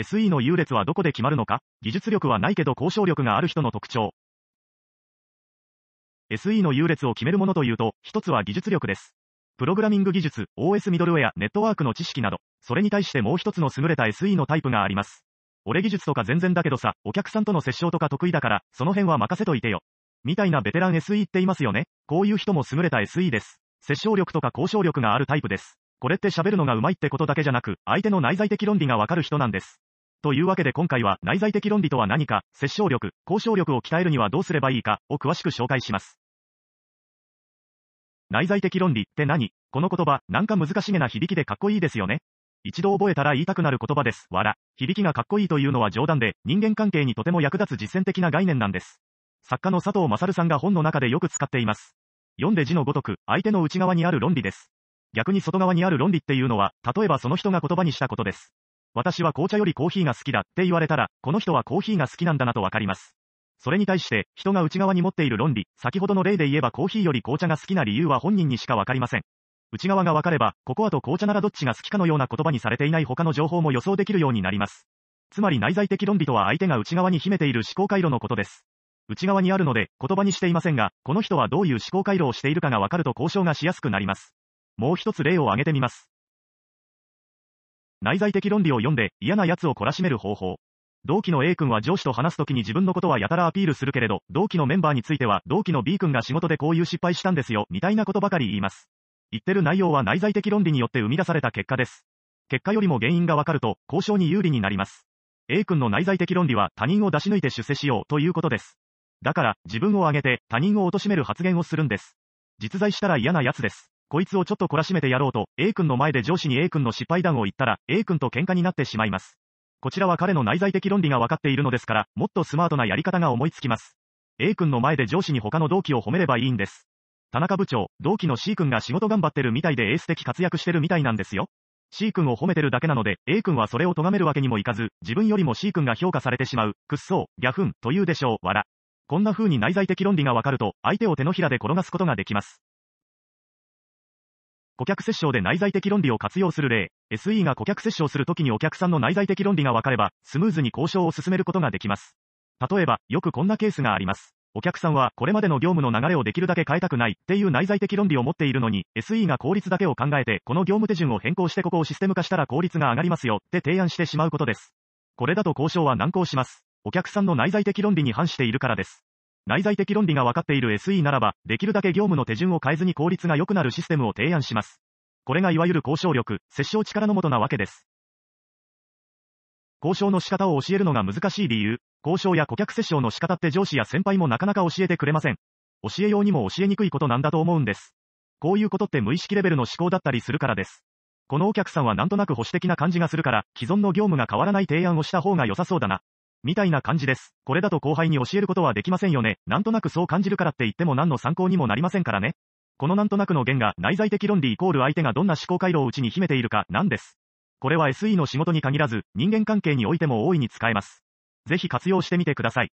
SE の優劣はどこで決まるのか技術力はないけど交渉力がある人の特徴。SE の優劣を決めるものというと、一つは技術力です。プログラミング技術、OS ミドルウェア、ネットワークの知識など、それに対してもう一つの優れた SE のタイプがあります。俺技術とか全然だけどさ、お客さんとの接触とか得意だから、その辺は任せといてよ。みたいなベテラン SE っていますよね。こういう人も優れた SE です。接触力とか交渉力があるタイプです。これって喋るのが上手いってことだけじゃなく、相手の内在的論理がわかる人なんです。というわけで今回は内在的論理とは何か、折衝力、交渉力を鍛えるにはどうすればいいかを詳しく紹介します。内在的論理って何この言葉、なんか難しげな響きでかっこいいですよね。一度覚えたら言いたくなる言葉です。わら。響きがかっこいいというのは冗談で、人間関係にとても役立つ実践的な概念なんです。作家の佐藤勝さんが本の中でよく使っています。読んで字のごとく、相手の内側にある論理です。逆に外側にある論理っていうのは、例えばその人が言葉にしたことです。私は紅茶よりコーヒーが好きだって言われたら、この人はコーヒーが好きなんだなとわかります。それに対して、人が内側に持っている論理、先ほどの例で言えばコーヒーより紅茶が好きな理由は本人にしかわかりません。内側がわかれば、ココアと紅茶ならどっちが好きかのような言葉にされていない他の情報も予想できるようになります。つまり内在的論理とは相手が内側に秘めている思考回路のことです。内側にあるので、言葉にしていませんが、この人はどういう思考回路をしているかがわかると交渉がしやすくなります。もう一つ例を挙げてみます。内在的論理を読んで嫌な奴を懲らしめる方法。同期の A 君は上司と話すときに自分のことはやたらアピールするけれど、同期のメンバーについては、同期の B 君が仕事でこういう失敗したんですよ、みたいなことばかり言います。言ってる内容は内在的論理によって生み出された結果です。結果よりも原因がわかると、交渉に有利になります。A 君の内在的論理は他人を出し抜いて出世しようということです。だから、自分を上げて他人を貶める発言をするんです。実在したら嫌な奴です。こいつをちょっと懲らしめてやろうと、A 君の前で上司に A 君の失敗談を言ったら、A 君と喧嘩になってしまいます。こちらは彼の内在的論理が分かっているのですから、もっとスマートなやり方が思いつきます。A 君の前で上司に他の同期を褒めればいいんです。田中部長、同期の C 君が仕事頑張ってるみたいでエース的活躍してるみたいなんですよ。C 君を褒めてるだけなので、A 君はそれを咎めるわけにもいかず、自分よりも C 君が評価されてしまう、くっそう、ギャフン、というでしょう、わら。こんな風に内在的論理がわかると、相手を手のひらで転がすことができます。顧客折衝で内在的論理を活用する例、SE が顧客折衝するときにお客さんの内在的論理が分かれば、スムーズに交渉を進めることができます。例えば、よくこんなケースがあります。お客さんはこれまでの業務の流れをできるだけ変えたくないっていう内在的論理を持っているのに、SE が効率だけを考えて、この業務手順を変更してここをシステム化したら効率が上がりますよって提案してしまうことです。これだと交渉は難航します。お客さんの内在的論理に反しているからです。内在的論理が分かっている SE ならば、できるだけ業務の手順を変えずに効率が良くなるシステムを提案します。これがいわゆる交渉力、接触力のもとなわけです。交渉の仕方を教えるのが難しい理由、交渉や顧客接触の仕方って上司や先輩もなかなか教えてくれません。教えようにも教えにくいことなんだと思うんです。こういうことって無意識レベルの思考だったりするからです。このお客さんはなんとなく保守的な感じがするから、既存の業務が変わらない提案をした方が良さそうだな、みたいな感じです。これだと後輩に教えることはできませんよね。なんとなくそう感じるからって言っても何の参考にもなりませんからね。このなんとなくの弦が内在的論理イコール相手がどんな思考回路を内に秘めているかなんです。これは SE の仕事に限らず、人間関係においても大いに使えます。ぜひ活用してみてください。